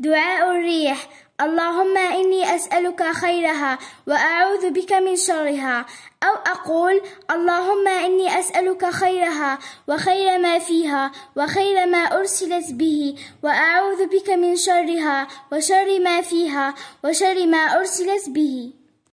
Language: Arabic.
دعاء الريح اللهم إني أسألك خيرها وأعوذ بك من شرها أو أقول اللهم إني أسألك خيرها وخير ما فيها وخير ما أرسلت به وأعوذ بك من شرها وشر ما فيها وشر ما أرسلت به